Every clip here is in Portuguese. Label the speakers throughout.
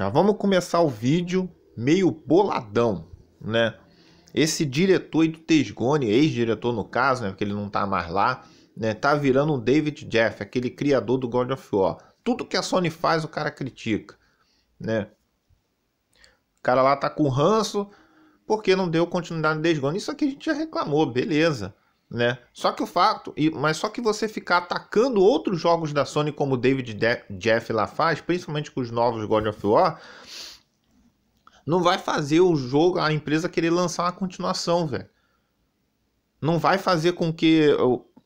Speaker 1: Já vamos começar o vídeo meio boladão, né? Esse diretor do Tesgone, ex-diretor no caso, né, porque ele não tá mais lá, né, tá virando o David Jeff, aquele criador do God of War. Tudo que a Sony faz, o cara critica, né? O cara lá tá com ranço porque não deu continuidade no TesGone Isso aqui a gente já reclamou, beleza né? Só que o fato, mas só que você ficar atacando outros jogos da Sony como David De Jeff lá faz, principalmente com os novos God of War, não vai fazer o jogo, a empresa querer lançar uma continuação, velho. Não vai fazer com que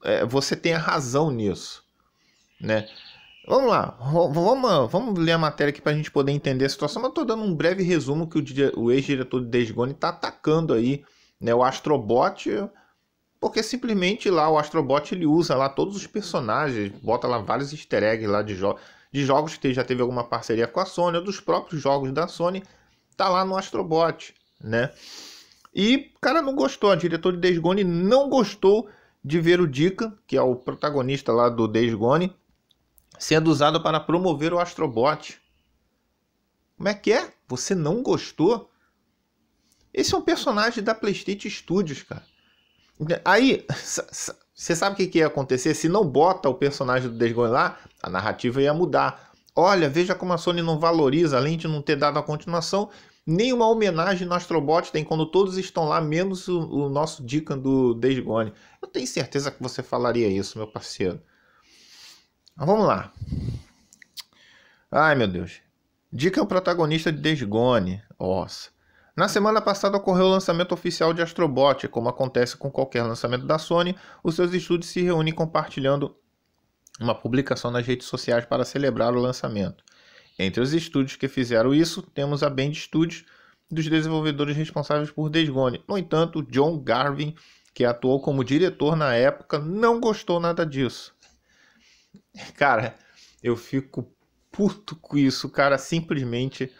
Speaker 1: é, você tenha razão nisso, né? Vamos lá, vamos, vamos ler a matéria aqui para a gente poder entender a situação, mas estou dando um breve resumo que o, o ex-diretor de Days está atacando aí, né? O Astrobot porque simplesmente lá o Astrobot ele usa lá todos os personagens, bota lá vários easter eggs lá de, jo de jogos que já teve alguma parceria com a Sony, ou dos próprios jogos da Sony, tá lá no Astrobot, né? E o cara não gostou, o diretor de Days Gone não gostou de ver o Dica, que é o protagonista lá do Days Gone, sendo usado para promover o Astrobot. Como é que é? Você não gostou? Esse é um personagem da PlayStation Studios, cara. Aí, você sabe o que, que ia acontecer? Se não bota o personagem do Desgon lá, a narrativa ia mudar. Olha, veja como a Sony não valoriza, além de não ter dado a continuação, nenhuma homenagem no Astrobot tem quando todos estão lá, menos o, o nosso dica do Desgone. Eu tenho certeza que você falaria isso, meu parceiro. Mas vamos lá. Ai, meu Deus. Dica é o protagonista de Desgone, Nossa. Na semana passada ocorreu o lançamento oficial de Astrobot, como acontece com qualquer lançamento da Sony, os seus estúdios se reúnem compartilhando uma publicação nas redes sociais para celebrar o lançamento. Entre os estúdios que fizeram isso, temos a Band Studios, dos desenvolvedores responsáveis por Desgone. No entanto, John Garvin, que atuou como diretor na época, não gostou nada disso. Cara, eu fico puto com isso, cara, simplesmente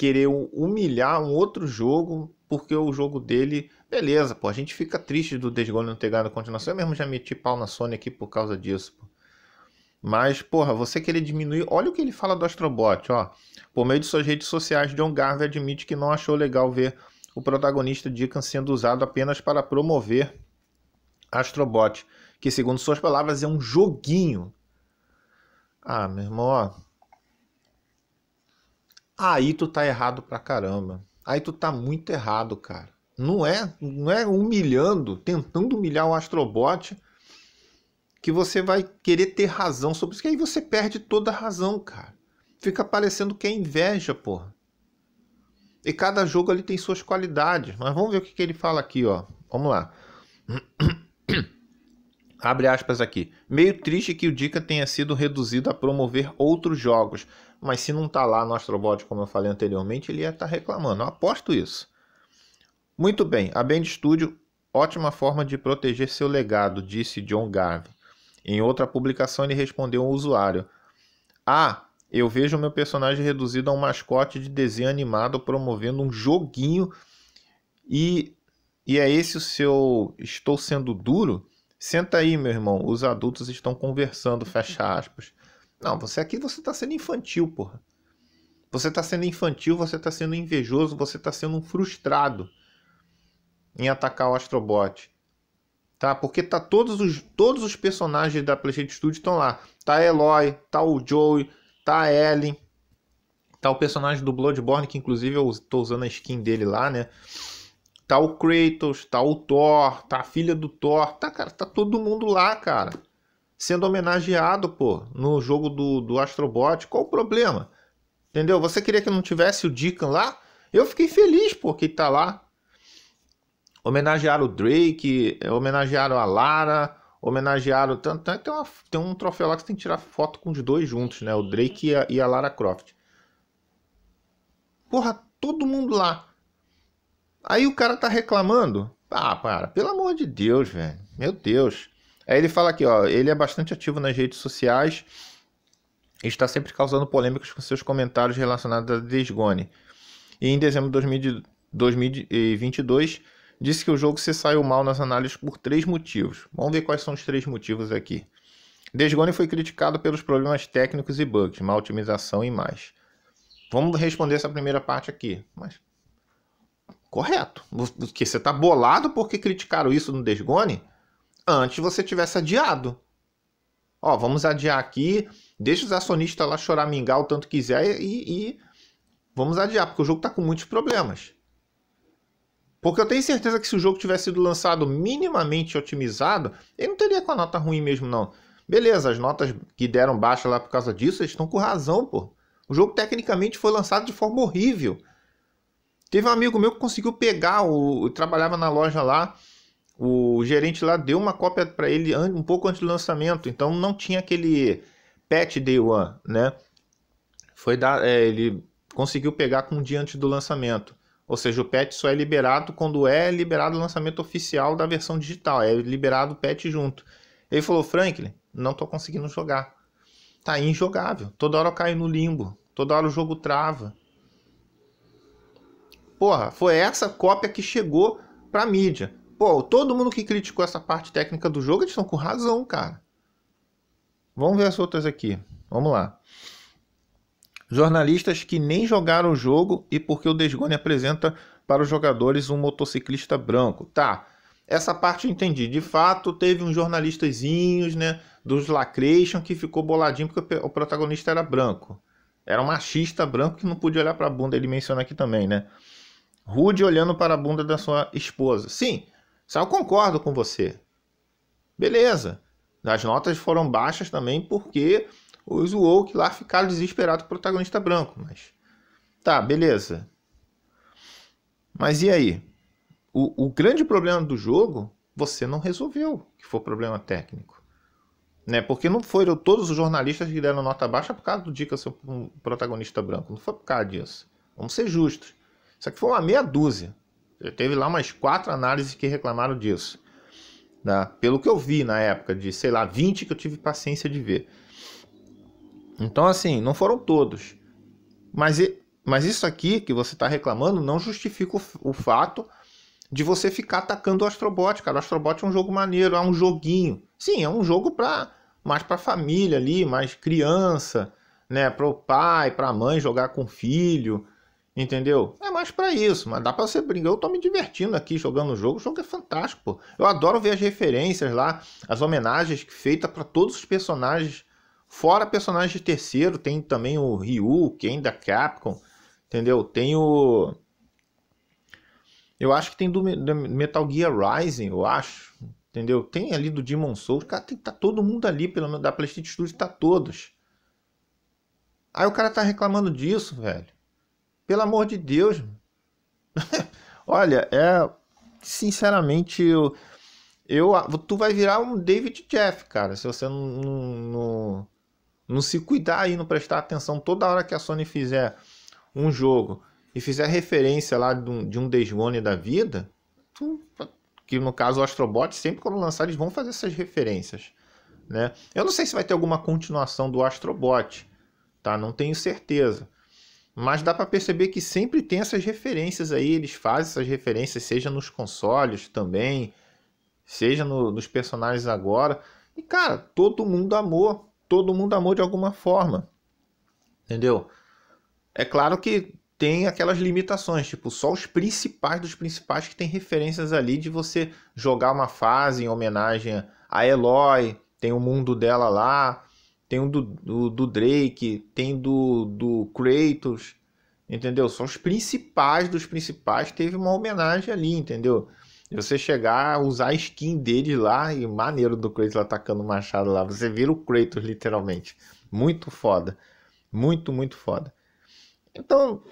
Speaker 1: querer humilhar um outro jogo porque o jogo dele. Beleza, pô, a gente fica triste do Days não ter ganho a continuação. Eu mesmo já meti pau na Sony aqui por causa disso, pô. Mas, porra, você querer diminuir. Olha o que ele fala do Astrobot, ó. Por meio de suas redes sociais, John Garvey admite que não achou legal ver o protagonista Deacon sendo usado apenas para promover Astrobot, que, segundo suas palavras, é um joguinho. Ah, meu irmão, ó Aí tu tá errado pra caramba. Aí tu tá muito errado, cara. Não é, não é humilhando, tentando humilhar o Astrobot que você vai querer ter razão sobre isso. Que aí você perde toda a razão, cara. Fica parecendo que é inveja, porra. E cada jogo ali tem suas qualidades. Mas vamos ver o que, que ele fala aqui, ó. Vamos lá. Abre aspas aqui. Meio triste que o Dica tenha sido reduzido a promover outros jogos, mas se não tá lá no Astrobot, como eu falei anteriormente, ele ia estar tá reclamando. Eu aposto isso. Muito bem, a Band Studio, ótima forma de proteger seu legado, disse John Garvey. Em outra publicação, ele respondeu um usuário: Ah, eu vejo meu personagem reduzido a um mascote de desenho animado promovendo um joguinho e, e é esse o seu estou sendo duro? Senta aí, meu irmão, os adultos estão conversando, fecha aspas. Não, você aqui você está sendo infantil, porra. Você está sendo infantil, você está sendo invejoso, você está sendo um frustrado em atacar o Astrobot. Tá? Porque tá todos os todos os personagens da PlayStation Studio estão lá. Tá a Eloy, tá o Joey, tá a Ellen, tá o personagem do Bloodborne que inclusive eu tô usando a skin dele lá, né? tá o Kratos, tá o Thor, tá a filha do Thor, tá, cara, tá todo mundo lá, cara. Sendo homenageado, pô, no jogo do, do Astrobot. Qual o problema? Entendeu? Você queria que não tivesse o Deacon lá? Eu fiquei feliz, pô, que tá lá. Homenagearam o Drake, é, homenagearam a Lara, homenagearam. Tanto, tem, uma, tem um troféu lá que você tem que tirar foto com os dois juntos, né? O Drake e a, e a Lara Croft. Porra, todo mundo lá. Aí o cara tá reclamando. Ah, para, pelo amor de Deus, velho. Meu Deus. Aí ele fala aqui, ó, ele é bastante ativo nas redes sociais e está sempre causando polêmicas com seus comentários relacionados a Desgone. E em dezembro de 2022 disse que o jogo se saiu mal nas análises por três motivos. Vamos ver quais são os três motivos aqui. Desgone foi criticado pelos problemas técnicos e bugs, má otimização e mais. Vamos responder essa primeira parte aqui. Mas correto. Porque você está bolado porque criticaram isso no Desgone antes você tivesse adiado. Ó, vamos adiar aqui, deixa os acionistas lá chorar o tanto quiser e, e vamos adiar, porque o jogo está com muitos problemas. Porque eu tenho certeza que se o jogo tivesse sido lançado minimamente otimizado, ele não teria com a nota ruim mesmo, não. Beleza, as notas que deram baixa lá por causa disso, eles estão com razão, pô. O jogo tecnicamente foi lançado de forma horrível. Teve um amigo meu que conseguiu pegar, o, trabalhava na loja lá, o gerente lá deu uma cópia para ele um pouco antes do lançamento, então não tinha aquele patch day one, né? Foi dar, é, ele conseguiu pegar com um dia antes do lançamento. Ou seja, o patch só é liberado quando é liberado o lançamento oficial da versão digital, é liberado o patch junto. Ele falou: "Franklin, não tô conseguindo jogar. Tá injogável. Toda hora eu caio no limbo, toda hora o jogo trava. Porra, foi essa cópia que chegou pra mídia. Pô, todo mundo que criticou essa parte técnica do jogo, eles estão com razão, cara. Vamos ver as outras aqui. Vamos lá. Jornalistas que nem jogaram o jogo e porque o Desgone apresenta para os jogadores um motociclista branco. Tá, essa parte eu entendi. De fato, teve uns jornalistazinhos, né, dos Lacration que ficou boladinho porque o protagonista era branco. Era um machista branco que não podia olhar para a bunda, ele menciona aqui também, né? Rude olhando para a bunda da sua esposa. Sim, eu concordo com você. Beleza. As notas foram baixas também porque os woke lá ficaram desesperados com o protagonista branco. Mas tá, beleza. Mas e aí? O, o grande problema do jogo você não resolveu, que foi problema técnico. Né? Porque não foram todos os jornalistas que deram nota baixa por causa do Dica ser um protagonista branco. Não foi por causa disso. Vamos ser justos. Isso aqui foi uma meia dúzia. Eu teve lá umas quatro análises que reclamaram disso. Né? Pelo que eu vi na época, de sei lá, 20 que eu tive paciência de ver. Então, assim, não foram todos. Mas, mas isso aqui que você está reclamando não justifica o, o, fato de você ficar atacando o Astrobot, cara. O Astrobot é um jogo maneiro, é um joguinho. Sim, é um jogo para mais para família ali, mais criança, né, para o pai, para a mãe jogar com o filho, Entendeu? É mais para isso, mas dá para você brincar. Eu tô me divertindo aqui jogando o jogo, o jogo é fantástico, pô. Eu adoro ver as referências lá, as homenagens feitas para todos os personagens, fora personagens de terceiro, tem também o Ryu, Ken da Capcom, entendeu? Tem o Eu acho que tem do Metal Gear Rising, eu acho, entendeu? Tem ali do Demon Souls, cara, tem, tá todo mundo ali pelo menos da PlayStation Studios, tá todos. Aí o cara tá reclamando disso, velho. Pelo amor de Deus. Olha, é. Sinceramente, eu, eu. Tu vai virar um David Jeff, cara, se você não, não, não se cuidar e não prestar atenção toda hora que a Sony fizer um jogo e fizer referência lá de um, de um Desmone da vida, tu, que no caso o Astrobot, sempre quando lançar eles vão fazer essas referências, né? Eu não sei se vai ter alguma continuação do Astrobot, tá? Não tenho certeza. Mas dá para perceber que sempre tem essas referências aí, eles fazem essas referências, seja nos consoles também, seja no, nos personagens agora. E cara, todo mundo amou, todo mundo amou de alguma forma. Entendeu? É claro que tem aquelas limitações, tipo, só os principais dos principais que tem referências ali de você jogar uma fase em homenagem a Eloy, tem o mundo dela lá, tem o do, do, do, Drake, tem do, do Kratos, entendeu? São os principais dos principais, teve uma homenagem ali, entendeu? Você chegar, usar a skin dele lá, e maneiro do Kratos atacando o machado lá, você vira o Kratos literalmente. Muito foda. Muito, muito foda. Então,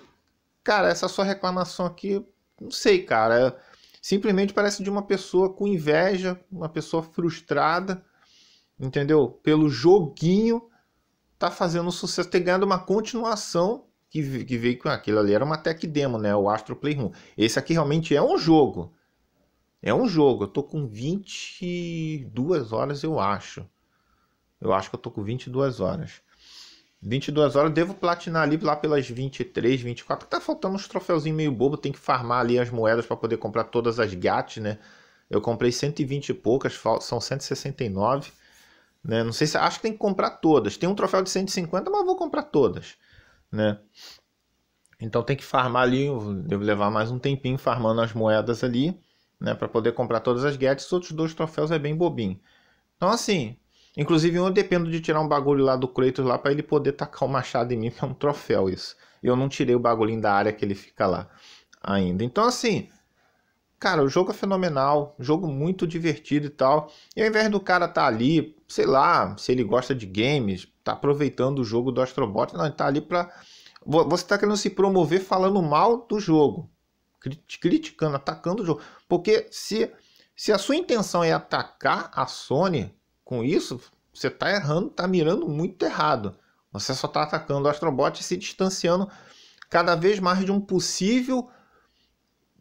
Speaker 1: cara, essa sua reclamação aqui, não sei, cara. Simplesmente parece de uma pessoa com inveja, uma pessoa frustrada, entendeu? Pelo joguinho, tá fazendo sucesso, ter ganhado uma continuação que, que veio com aquilo ali. Era uma tech demo, né? O Astro Playroom. Esse aqui realmente é um jogo. É um jogo. Eu tô com 22 horas, eu acho. Eu acho que eu tô com 22 horas. 22 horas, devo platinar ali lá pelas 23, 24. Tá faltando uns troféuzinhos meio bobo, tem que farmar ali as moedas para poder comprar todas as GAT, né? Eu comprei 120 e poucas, são 169. Né? Não sei se acho que tem que comprar todas. Tem um troféu de 150, mas vou comprar todas, né? Então tem que farmar ali, devo levar mais um tempinho farmando as moedas ali, né, para poder comprar todas as gets. Os outros dois troféus é bem bobinho. Então assim, inclusive eu dependo de tirar um bagulho lá do Kratos lá para ele poder tacar o machado em mim, que é um troféu isso. Eu não tirei o bagulhinho da área que ele fica lá ainda. Então assim, Cara, o jogo é fenomenal, jogo muito divertido e tal. E ao invés do cara tá ali, sei lá, se ele gosta de games, tá aproveitando o jogo do Astrobot, não, ele tá ali pra. Você tá querendo se promover falando mal do jogo, criticando, atacando o jogo. Porque se, se a sua intenção é atacar a Sony com isso, você tá errando, tá mirando muito errado. Você só tá atacando o Astrobot e se distanciando cada vez mais de um possível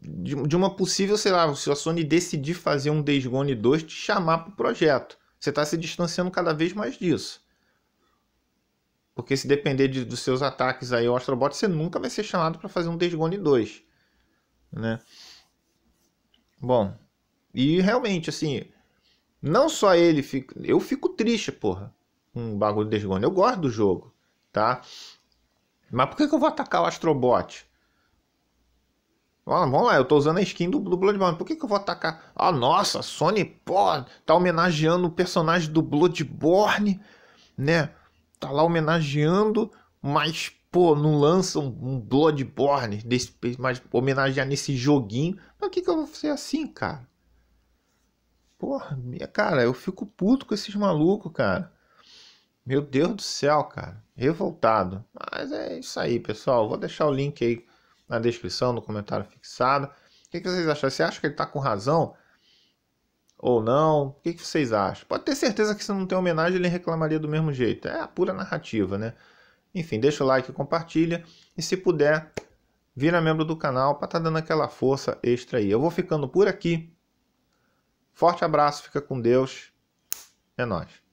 Speaker 1: de, de, uma possível, sei lá, se a Sony decidir fazer um Days Gone 2, te chamar para o projeto. Você está se distanciando cada vez mais disso. Porque se depender de, dos seus ataques aí ao Astrobot, você nunca vai ser chamado para fazer um Days Gone 2. Né? Bom, e realmente, assim, não só ele fica... Eu fico triste, porra, com o bagulho do Days Gone. Eu gosto do jogo, tá? Mas por que, que eu vou atacar o Astrobot? Ah, vamos lá, eu tô usando a skin do, do Bloodborne. Por que, que eu vou atacar? Ah, nossa, Sony, pô, tá homenageando o personagem do Bloodborne, né? Tá lá homenageando, mas, pô, não lança um, Bloodborne, desse, mas homenagear nesse joguinho. Por que, que eu vou fazer assim, cara? Porra, minha, cara, eu fico puto com esses malucos, cara. Meu Deus do céu, cara. Revoltado. Mas é isso aí, pessoal. Vou deixar o link aí na descrição, no comentário fixado. O que, vocês acham? Você acha que ele está com razão? Ou não? O que, que vocês acham? Pode ter certeza que se não tem homenagem, ele reclamaria do mesmo jeito. É a pura narrativa, né? Enfim, deixa o like, compartilha. E se puder, vira membro do canal para estar tá dando aquela força extra aí. Eu vou ficando por aqui. Forte abraço, fica com Deus. É nóis.